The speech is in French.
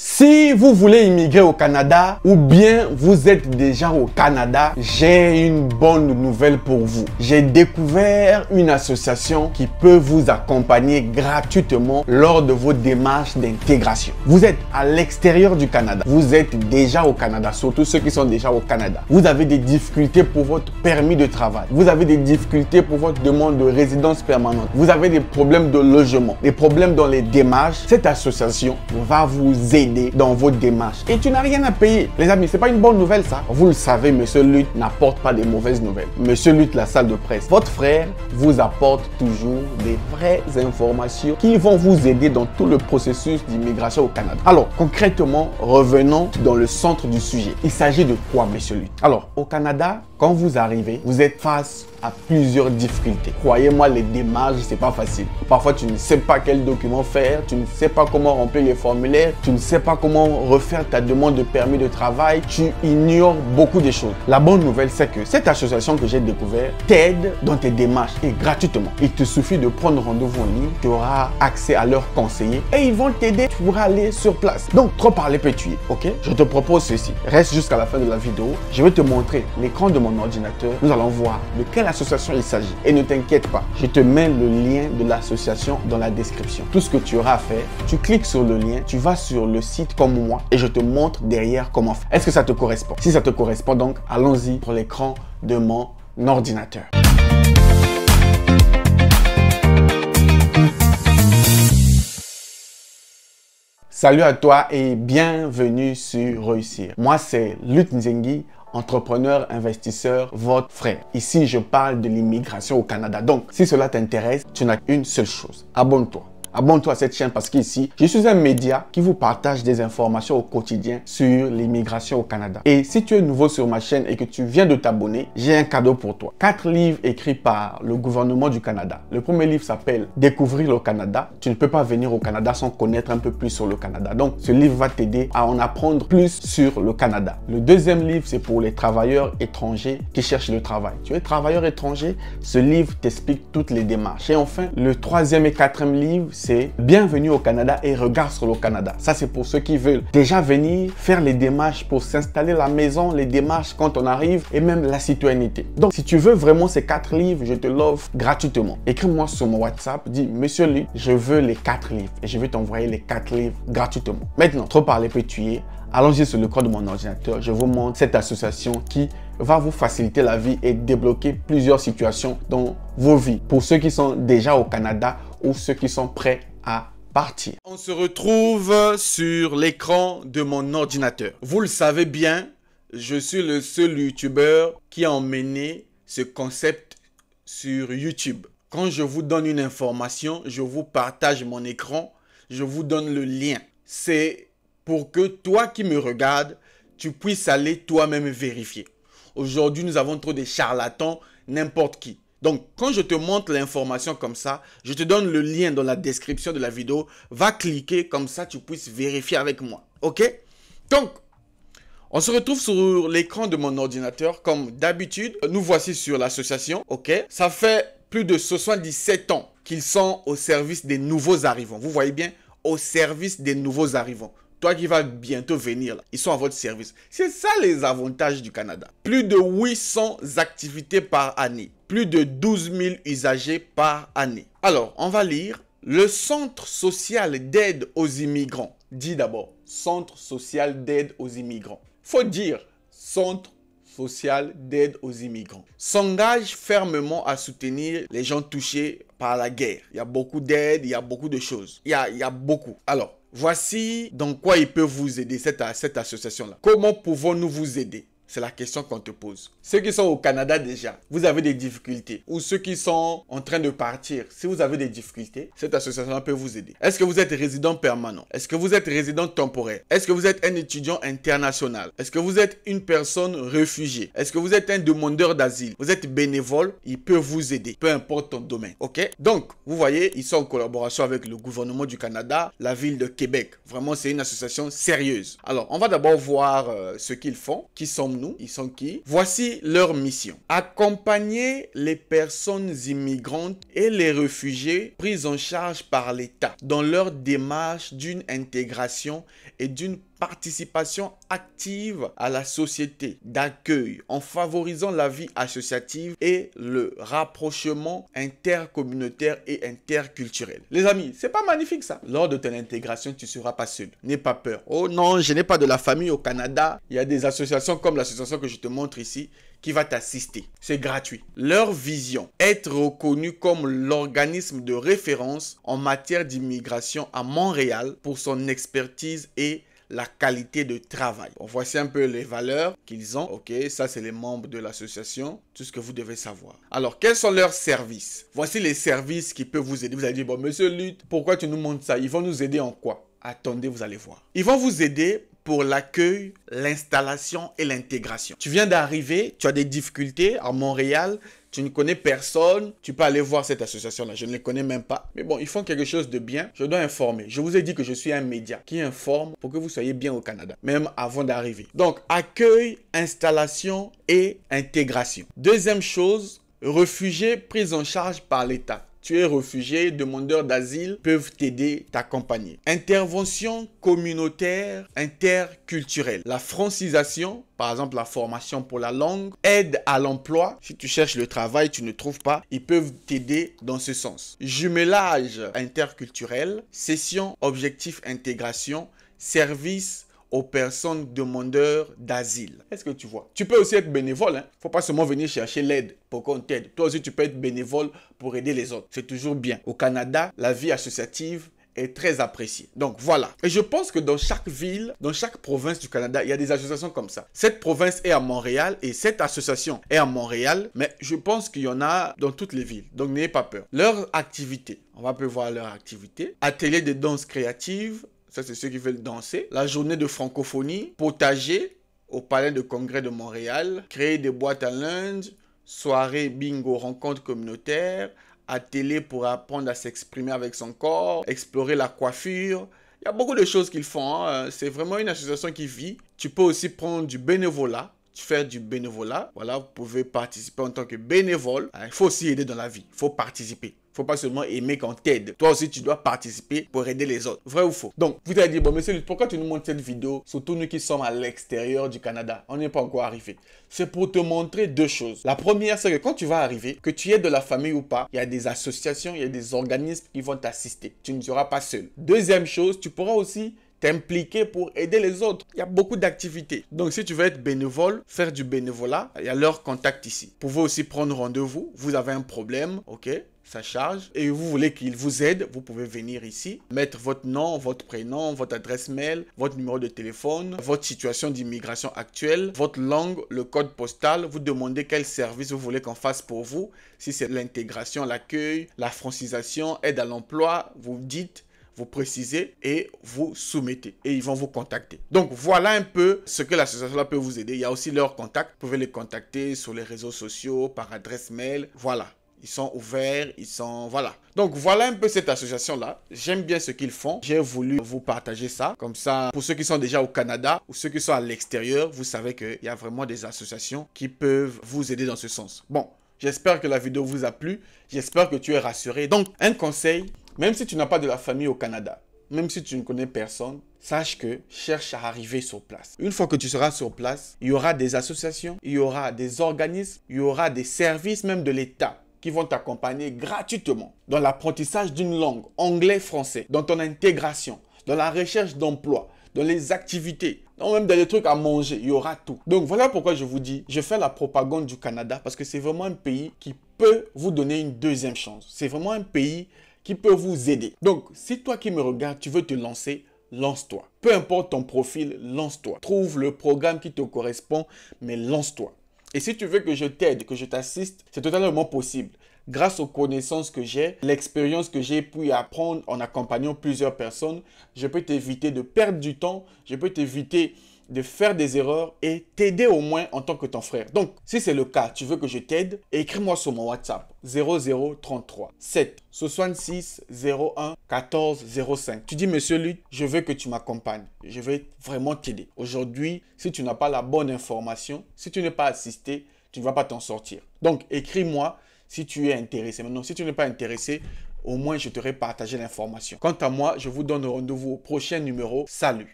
Si vous voulez immigrer au Canada ou bien vous êtes déjà au Canada, j'ai une bonne nouvelle pour vous. J'ai découvert une association qui peut vous accompagner gratuitement lors de vos démarches d'intégration. Vous êtes à l'extérieur du Canada. Vous êtes déjà au Canada, surtout ceux qui sont déjà au Canada. Vous avez des difficultés pour votre permis de travail. Vous avez des difficultés pour votre demande de résidence permanente. Vous avez des problèmes de logement, des problèmes dans les démarches. Cette association va vous aider dans votre démarche. Et tu n'as rien à payer. Les amis, c'est pas une bonne nouvelle ça. Vous le savez, Monsieur Lutte n'apporte pas de mauvaises nouvelles. Monsieur Lutte, la salle de presse, votre frère vous apporte toujours des vraies informations qui vont vous aider dans tout le processus d'immigration au Canada. Alors, concrètement, revenons dans le centre du sujet. Il s'agit de quoi, Monsieur Lutte Alors, au Canada, quand vous arrivez, vous êtes face à plusieurs difficultés. Croyez-moi, les démarches, c'est pas facile. Parfois, tu ne sais pas quel document faire, tu ne sais pas comment remplir les formulaires, tu ne sais pas comment refaire ta demande de permis de travail, tu ignores beaucoup de choses. La bonne nouvelle, c'est que cette association que j'ai découverte t'aide dans tes démarches et gratuitement. Il te suffit de prendre rendez-vous en ligne, tu auras accès à leurs conseillers et ils vont t'aider pour aller sur place. Donc, trop parler peut tuer, ok Je te propose ceci. Reste jusqu'à la fin de la vidéo. Je vais te montrer l'écran de mon ordinateur, nous allons voir de quelle association il s'agit. Et ne t'inquiète pas, je te mets le lien de l'association dans la description. Tout ce que tu auras à faire, tu cliques sur le lien, tu vas sur le site comme moi et je te montre derrière comment faire. Est-ce que ça te correspond Si ça te correspond donc, allons-y pour l'écran de mon ordinateur. Salut à toi et bienvenue sur Réussir. Moi, c'est Lut Nzengi, entrepreneur, investisseur, votre frère. Ici, je parle de l'immigration au Canada. Donc, si cela t'intéresse, tu n'as qu'une seule chose. Abonne-toi. Abonne-toi à cette chaîne parce qu'ici, je suis un média qui vous partage des informations au quotidien sur l'immigration au Canada. Et si tu es nouveau sur ma chaîne et que tu viens de t'abonner, j'ai un cadeau pour toi. Quatre livres écrits par le gouvernement du Canada. Le premier livre s'appelle Découvrir le Canada. Tu ne peux pas venir au Canada sans connaître un peu plus sur le Canada. Donc, ce livre va t'aider à en apprendre plus sur le Canada. Le deuxième livre, c'est pour les travailleurs étrangers qui cherchent le travail. Tu es travailleur étranger, ce livre t'explique toutes les démarches. Et enfin, le troisième et quatrième livre, c'est bienvenue au Canada et Regarde sur le Canada. Ça, c'est pour ceux qui veulent déjà venir faire les démarches pour s'installer la maison, les démarches quand on arrive et même la citoyenneté. Donc, si tu veux vraiment ces quatre livres, je te l'offre gratuitement. Écris-moi sur mon WhatsApp, dis Monsieur Luc, je veux les quatre livres et je vais t'envoyer les quatre livres gratuitement. Maintenant, trop parler peut tuer. Allons-y sur le corps de mon ordinateur. Je vous montre cette association qui va vous faciliter la vie et débloquer plusieurs situations dans vos vies. Pour ceux qui sont déjà au Canada, ou ceux qui sont prêts à partir. On se retrouve sur l'écran de mon ordinateur. Vous le savez bien, je suis le seul youtubeur qui a emmené ce concept sur YouTube. Quand je vous donne une information, je vous partage mon écran, je vous donne le lien. C'est pour que toi qui me regardes, tu puisses aller toi-même vérifier. Aujourd'hui, nous avons trop de charlatans, n'importe qui. Donc, quand je te montre l'information comme ça, je te donne le lien dans la description de la vidéo. Va cliquer comme ça, tu puisses vérifier avec moi. OK Donc, on se retrouve sur l'écran de mon ordinateur comme d'habitude. Nous voici sur l'association. OK Ça fait plus de 77 ans qu'ils sont au service des nouveaux arrivants. Vous voyez bien Au service des nouveaux arrivants toi qui vas bientôt venir, là, ils sont à votre service. C'est ça les avantages du Canada. Plus de 800 activités par année plus de 12 000 usagers par année. Alors, on va lire le Centre social d'aide aux immigrants. Dit d'abord, Centre social d'aide aux immigrants. Faut dire, Centre social d'aide aux immigrants, s'engage fermement à soutenir les gens touchés par la guerre. Il y a beaucoup d'aide, il y a beaucoup de choses. Il y a, beaucoup. Alors, voici dans quoi il peut vous aider, cette association-là. Comment pouvons-nous vous aider c'est la question qu'on te pose. Ceux qui sont au Canada déjà, vous avez des difficultés. Ou ceux qui sont en train de partir, si vous avez des difficultés, cette association peut vous aider. Est-ce que vous êtes résident permanent Est-ce que vous êtes résident temporaire Est-ce que vous êtes un étudiant international Est-ce que vous êtes une personne réfugiée Est-ce que vous êtes un demandeur d'asile Vous êtes bénévole Il peut vous aider, peu importe ton domaine. Ok Donc, vous voyez, ils sont en collaboration avec le gouvernement du Canada, la ville de Québec. Vraiment, c'est une association sérieuse. Alors, on va d'abord voir euh, ce qu'ils font, qui sont nous. Ils sont qui Voici leur mission. Accompagner les personnes immigrantes et les réfugiés pris en charge par l'État dans leur démarche d'une intégration et d'une participation active à la société d'accueil en favorisant la vie associative et le rapprochement intercommunautaire et interculturel. Les amis, c'est pas magnifique ça. Lors de ton intégration, tu seras pas seul. N'aie pas peur. Oh non, je n'ai pas de la famille au Canada. Il y a des associations comme la ça que je te montre ici qui va t'assister. C'est gratuit. Leur vision, être reconnu comme l'organisme de référence en matière d'immigration à Montréal pour son expertise et la qualité de travail. voici un peu les valeurs qu'ils ont. Ok, ça c'est les membres de l'association. Tout ce que vous devez savoir. Alors, quels sont leurs services Voici les services qui peuvent vous aider. Vous allez dire, bon, monsieur Lutte, pourquoi tu nous montres ça Ils vont nous aider en quoi Attendez, vous allez voir. Ils vont vous aider pour l'accueil, l'installation et l'intégration. Tu viens d'arriver, tu as des difficultés à Montréal, tu ne connais personne, tu peux aller voir cette association-là. Je ne les connais même pas. Mais bon, ils font quelque chose de bien. Je dois informer. Je vous ai dit que je suis un média qui informe pour que vous soyez bien au Canada, même avant d'arriver. Donc, accueil, installation et intégration. Deuxième chose, réfugiés pris en charge par l'État tu es réfugié, demandeur d'asile, peuvent t'aider, t'accompagner. Intervention communautaire interculturelle. La francisation, par exemple la formation pour la langue, aide à l'emploi. Si tu cherches le travail, tu ne trouves pas, ils peuvent t'aider dans ce sens. Jumelage interculturel, session, objectif, intégration, service, aux personnes demandeurs d'asile. Est-ce que tu vois Tu peux aussi être bénévole. Il hein. faut pas seulement venir chercher l'aide pour qu'on t'aide. Toi aussi, tu peux être bénévole pour aider les autres. C'est toujours bien. Au Canada, la vie associative est très appréciée Donc voilà. Et je pense que dans chaque ville, dans chaque province du Canada, il y a des associations comme ça. Cette province est à Montréal et cette association est à Montréal, mais je pense qu'il y en a dans toutes les villes. Donc n'ayez pas peur. Leur activité, on va pouvoir voir leur activité. Atelier de danse créative, ça, c'est ceux qui veulent danser. La journée de francophonie, potager au palais de congrès de Montréal, créer des boîtes à lunch, soirée bingo, rencontre communautaire, télé pour apprendre à s'exprimer avec son corps, explorer la coiffure. Il y a beaucoup de choses qu'ils font. Hein. C'est vraiment une association qui vit. Tu peux aussi prendre du bénévolat faire du bénévolat. Voilà, vous pouvez participer en tant que bénévole. Ah, il faut aussi aider dans la vie. Il faut participer faut pas seulement aimer quand t'aide. Toi aussi, tu dois participer pour aider les autres. Vrai ou faux Donc, vous allez dire, bon, monsieur pourquoi tu nous montres cette vidéo, surtout nous qui sommes à l'extérieur du Canada On n'est pas encore arrivé. C'est pour te montrer deux choses. La première, c'est que quand tu vas arriver, que tu aies de la famille ou pas, il y a des associations, il y a des organismes qui vont t'assister. Tu ne seras pas seul. Deuxième chose, tu pourras aussi t'impliquer pour aider les autres. Il y a beaucoup d'activités. Donc si tu veux être bénévole, faire du bénévolat, il y a leur contact ici. Vous pouvez aussi prendre rendez-vous. Vous avez un problème, ok sa charge, et vous voulez qu'il vous aide, vous pouvez venir ici, mettre votre nom, votre prénom, votre adresse mail, votre numéro de téléphone, votre situation d'immigration actuelle, votre langue, le code postal, vous demandez quel service vous voulez qu'on fasse pour vous, si c'est l'intégration, l'accueil, la francisation, aide à l'emploi, vous dites vous précisez et vous soumettez. Et ils vont vous contacter. Donc voilà un peu ce que l'association peut vous aider. Il y a aussi leurs contacts. Vous pouvez les contacter sur les réseaux sociaux, par adresse mail. Voilà ils sont ouverts, ils sont... Voilà. Donc voilà un peu cette association-là. J'aime bien ce qu'ils font. J'ai voulu vous partager ça. Comme ça, pour ceux qui sont déjà au Canada ou ceux qui sont à l'extérieur, vous savez qu'il y a vraiment des associations qui peuvent vous aider dans ce sens. Bon, j'espère que la vidéo vous a plu. J'espère que tu es rassuré. Donc, un conseil, même si tu n'as pas de la famille au Canada, même si tu ne connais personne, sache que cherche à arriver sur place. Une fois que tu seras sur place, il y aura des associations, il y aura des organismes, il y aura des services même de l'État qui vont t'accompagner gratuitement dans l'apprentissage d'une langue, anglais-français, dans ton intégration, dans la recherche d'emploi, dans les activités, dans même dans les trucs à manger, il y aura tout. Donc voilà pourquoi je vous dis, je fais la propagande du Canada parce que c'est vraiment un pays qui peut vous donner une deuxième chance. C'est vraiment un pays qui peut vous aider. Donc si toi qui me regardes, tu veux te lancer, lance-toi. Peu importe ton profil, lance-toi. Trouve le programme qui te correspond, mais lance-toi. Et si tu veux que je t'aide, que je t'assiste, c'est totalement possible. Grâce aux connaissances que j'ai, l'expérience que j'ai pu apprendre en accompagnant plusieurs personnes, je peux t'éviter de perdre du temps, je peux t'éviter de faire des erreurs et t'aider au moins en tant que ton frère. Donc, si c'est le cas, tu veux que je t'aide, écris-moi sur mon WhatsApp 0033 7 66 01 14 05. Tu dis, monsieur Luc, je veux que tu m'accompagnes. Je vais vraiment t'aider. Aujourd'hui, si tu n'as pas la bonne information, si tu n'es pas assisté, tu ne vas pas t'en sortir. Donc, écris-moi si tu es intéressé. Maintenant, si tu n'es pas intéressé, au moins je te partagé l'information. Quant à moi, je vous donne rendez-vous au prochain numéro. Salut